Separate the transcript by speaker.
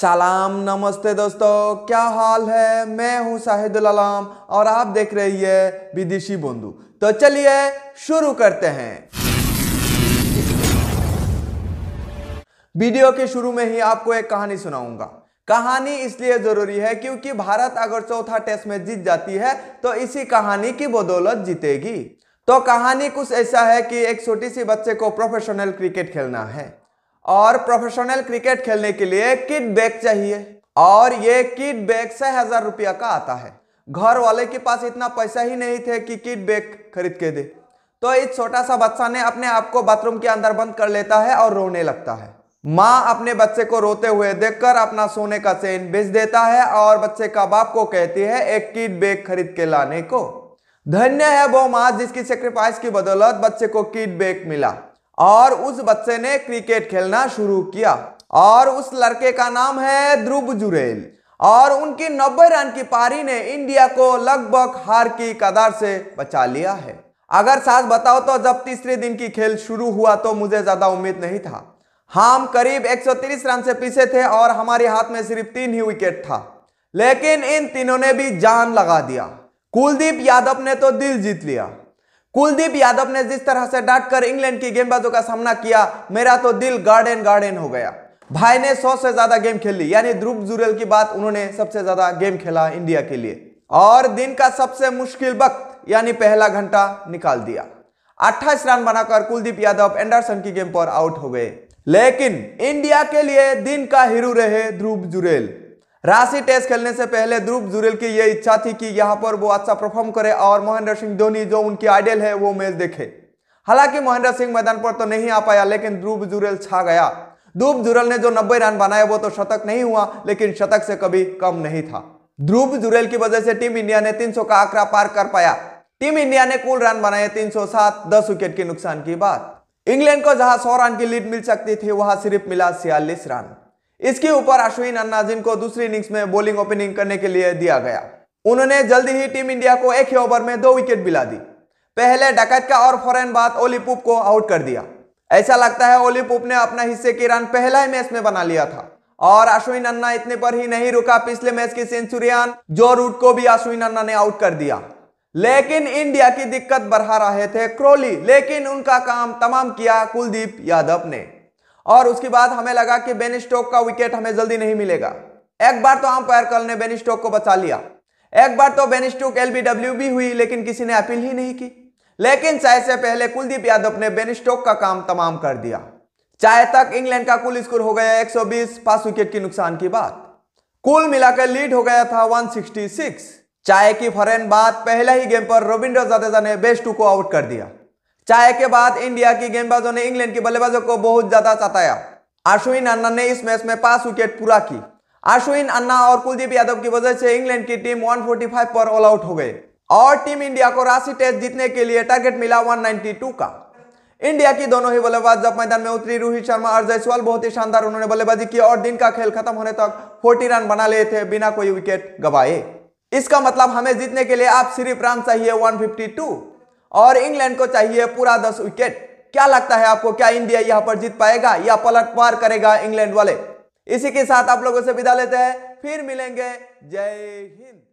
Speaker 1: सलाम नमस्ते दोस्तों क्या हाल है मैं हूं साहिदुल आलम और आप देख रही है विदेशी बंधु तो चलिए शुरू करते हैं वीडियो के शुरू में ही आपको एक कहानी सुनाऊंगा कहानी इसलिए जरूरी है क्योंकि भारत अगर चौथा टेस्ट में जीत जाती है तो इसी कहानी की बदौलत जीतेगी तो कहानी कुछ ऐसा है कि एक छोटी सी बच्चे को प्रोफेशनल क्रिकेट खेलना है और प्रोफेशनल क्रिकेट खेलने के लिए किट बैग चाहिए और ये किट बैग छह हजार रुपया का आता है घर वाले के पास इतना पैसा ही नहीं थे कि किट बैग खरीद के दे तो इस छोटा सा बच्चा ने अपने आप को बाथरूम के अंदर बंद कर लेता है और रोने लगता है माँ अपने बच्चे को रोते हुए देखकर अपना सोने का चेन बेच देता है और बच्चे का बाप को कहती है एक किट बैग खरीद के लाने को धन्य है वो माँ जिसकी सेक्रीफाइस की बदौलत बच्चे को किट बैग मिला और उस बच्चे ने क्रिकेट खेलना शुरू किया और उस लड़के का नाम है ध्रुव जुरेल और उनकी 90 रन की पारी ने इंडिया को लगभग हार की कदार से बचा लिया है अगर साथ बताओ तो जब तीसरे दिन की खेल शुरू हुआ तो मुझे ज़्यादा उम्मीद नहीं था हम करीब 130 रन से पीछे थे और हमारे हाथ में सिर्फ तीन ही विकेट था लेकिन इन तीनों ने भी जान लगा दिया कुलदीप यादव ने तो दिल जीत लिया कुलदीप यादव ने जिस तरह से डांट कर इंग्लैंड की गेंदबाजों का सामना किया मेरा तो दिल गार्डन गार्डन हो गया भाई ने सौ से ज्यादा गेम खेली यानी ध्रुव जुरेल की बात उन्होंने सबसे ज्यादा गेम खेला इंडिया के लिए और दिन का सबसे मुश्किल वक्त यानी पहला घंटा निकाल दिया अट्ठाईस रन बनाकर कुलदीप यादव एंडरसन की गेम पर आउट हो गए लेकिन इंडिया के लिए दिन का हीरो रहे ध्रुव जुरेल राशि टेस्ट खेलने से पहले ध्रुव जुरेल की यह इच्छा थी कि यहां पर वो अच्छा परफॉर्म करे और महेंद्र सिंह धोनी जो उनकी आइडियल है वो मैच देखे हालांकि महेंद्र सिंह मैदान पर तो नहीं आ पाया लेकिन ध्रुव जुरेल छा गया ध्रुव जुरेल ने जो नब्बे रन बनाए वो तो शतक नहीं हुआ लेकिन शतक से कभी कम नहीं था ध्रुव जुरेल की वजह से टीम इंडिया ने तीन का आंकड़ा पार कर पाया टीम इंडिया ने कुल रन बनाए तीन सौ विकेट के नुकसान की बात इंग्लैंड को जहां सौ रन की लीड मिल सकती थी वहां सिर्फ मिला छियालीस रन इसके ऊपर अश्विन अन्ना को दूसरी इनिंग्स में बॉलिंग ओपनिंग करने के लिए दिया गया उन्होंने जल्दी ही टीम इंडिया को एक ही ओवर में दो विकेट मिला दी पहले डकैत का और फॉरन बाद ओलीपुप को आउट कर दिया ऐसा लगता है ओलीपुप ने अपना हिस्से की रन पहला ही मैच में बना लिया था और अश्विन अन्ना इतने पर ही नहीं रुका पिछले मैच की सेंचुरियन जो रूट को भी अश्विन अन्ना ने आउट कर दिया लेकिन इंडिया की दिक्कत बढ़ा रहे थे क्रोली लेकिन उनका काम तमाम किया कुलदीप यादव ने और उसके बाद हमें लगा कि बेन स्टोक का विकेट हमें जल्दी नहीं मिलेगा एक बार तो अंपायर कल ने बेन स्टोक को बचा लिया एक बार तो बेन स्टोक एलबीडब्ल्यू भी हुई लेकिन किसी ने अपील ही नहीं की लेकिन चाय से पहले कुलदीप यादव ने बेन स्टोक का काम तमाम कर दिया चाय तक इंग्लैंड का कुल स्कोर हो गया 120 पांच विकेट की नुकसान की बात कुल मिलाकर लीड हो गया था 166 चाय की फरेन बात पहले ही गेम पर रविंद्र जडेजा ने बेस्टू को आउट कर दिया चाय के बाद इंडिया की गेंदबाजों ने इंग्लैंड के बल्लेबाजों को बहुत ज्यादा सताया अश्विन अन्ना ने इस मैच में पांच विकेट पूरा की अश्विन अन्ना और कुलदीप यादव की वजह से इंग्लैंड की टीम 145 पर ऑल आउट हो गए और टीम इंडिया को राशि टेस्ट जीतने के लिए टारगेट मिला 192 का इंडिया की दोनों ही बल्लेबाज जब मैदान में उतरी रोहित शर्मा और जायसवाल बहुत ही शानदार उन्होंने बल्लेबाजी की और दिन का खेल खत्म होने तक फोर्टी रन बना लिए थे बिना कोई विकेट गवाए इसका मतलब हमें जीतने के लिए आप सिर्फ रन चाहिए 152 और इंग्लैंड को चाहिए पूरा दस विकेट क्या लगता है आपको क्या इंडिया यहां पर जीत पाएगा या पलट पार करेगा इंग्लैंड वाले इसी के साथ आप लोगों से विदा लेते हैं फिर मिलेंगे जय हिंद